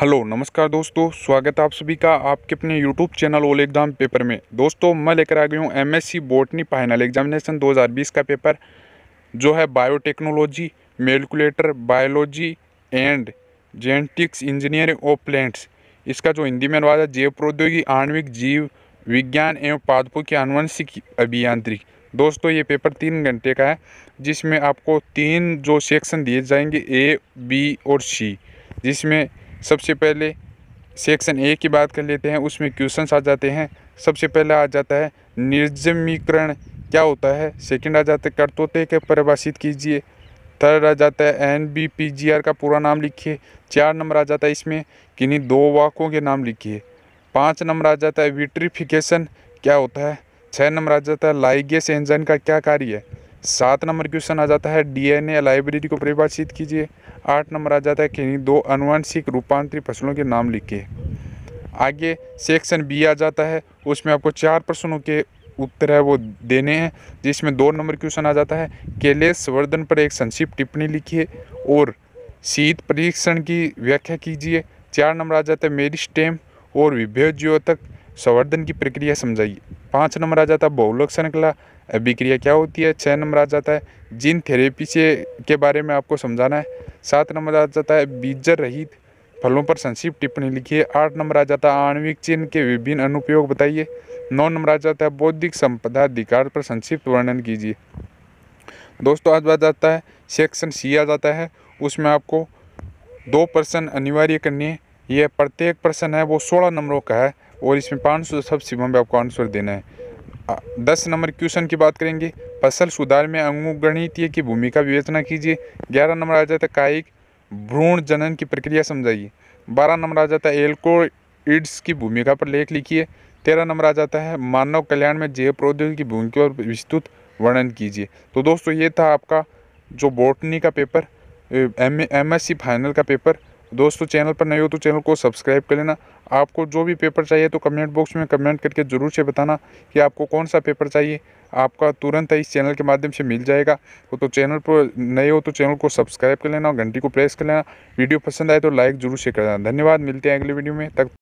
hello नमस्कार दोस्तों स्वागत है आप सभी का आपके अपने YouTube channel all exam paper में दोस्तों मैं लेकर आ गई हूँ एमएससी बोटनी फाइनल एग्जामिनेशन 2020 का पेपर जो है biotechnology molecular biology and genetics engineering of plants इसका जो हिंदी में अनुवाद है जैव प्रौद्योगिकी आणविक जीव विज्ञान एवं पादपों की आनुवंशिक अभियांत्रिक दोस्तों ये पेपर तीन घंटे का है जिसमें आपको तीन जो सेक्शन दिए जाएंगे ए बी और सी जिसमें सबसे पहले सेक्शन ए की बात कर लेते हैं उसमें क्वेश्चन आ जाते हैं सबसे पहले आ जाता है निर्जमीकरण क्या होता है सेकंड आ जाता है करतोते के परिभाषित कीजिए थर्ड आ जाता है N B P G R का पूरा नाम लिखिए चार नंबर आ जाता है इसमें किन्हीं दो वाकों के नाम लिखिए पाँच नंबर आ जाता है विट्रीफिकेशन क्या होता है छः नंबर आ जाता है लाइगेस एंजन का क्या कार्य है सात नंबर क्वेश्चन आ जाता है डीएनए लाइब्रेरी को परिभाषित कीजिए आठ नंबर आ जाता है कि दो अनुवांशिक रूपांतरित फसलों के नाम लिखिए आगे सेक्शन बी आ जाता है उसमें आपको चार प्रश्नों के उत्तर है वो देने हैं जिसमें दो नंबर क्वेश्चन आ जाता है केले संवर्धन पर एक संक्षिप्त टिप्पणी लिखिए और शीत परीक्षण की व्याख्या कीजिए चार नंबर आ जाता है मेरी स्टेम और विभेद तक संवर्धन की प्रक्रिया समझाइए पाँच नंबर आ जाता है बहुलक श्रृंखला अभिक्रिया क्या होती है छः नंबर आ जाता है जीन थेरेपी से के बारे में आपको समझाना है सात नंबर आ जाता है बीजर रहित फलों पर संक्षिप्त टिप्पणी लिखिए आठ नंबर आ जाता है आणविक चिन्ह के विभिन्न अनुपयोग बताइए नौ नंबर आ जाता है बौद्धिक संपदा अधिकार पर संक्षिप्त वर्णन कीजिए दोस्तों आज बात जाता है सेक्शन सी आ जाता है उसमें आपको दो प्रश्न अनिवार्य करनी है ये प्रत्येक प्रश्न है वो सोलह नंबरों का है और इसमें पाँच सौ सब में आपको आंसर देना है दस नंबर क्वेश्चन की बात करेंगे फसल सुधार में गणित की भूमिका विवेचना कीजिए ग्यारह नंबर आ जाता है कायिक भ्रूण जनन की प्रक्रिया समझाइए बारह नंबर आ जाता है एल्को इड्स की भूमिका पर लेख लिखिए तेरह नंबर आ जाता है मानव कल्याण में जैव प्रौद्योगिकी की भूमिका पर विस्तृत वर्णन कीजिए तो दोस्तों ये था आपका जो बोटनी का पेपर एम एमएससी फाइनल का पेपर दोस्तों चैनल पर नए हो तो चैनल को सब्सक्राइब कर लेना आपको जो भी पेपर चाहिए तो कमेंट बॉक्स में कमेंट करके ज़रूर से बताना कि आपको कौन सा पेपर चाहिए आपका तुरंत इस चैनल के माध्यम से मिल जाएगा तो चैनल पर नए हो तो चैनल को सब्सक्राइब कर लेना और घंटी को प्रेस कर लेना वीडियो पसंद आए तो लाइक जरूर से कर लेना धन्यवाद मिलते हैं अगले वीडियो में तक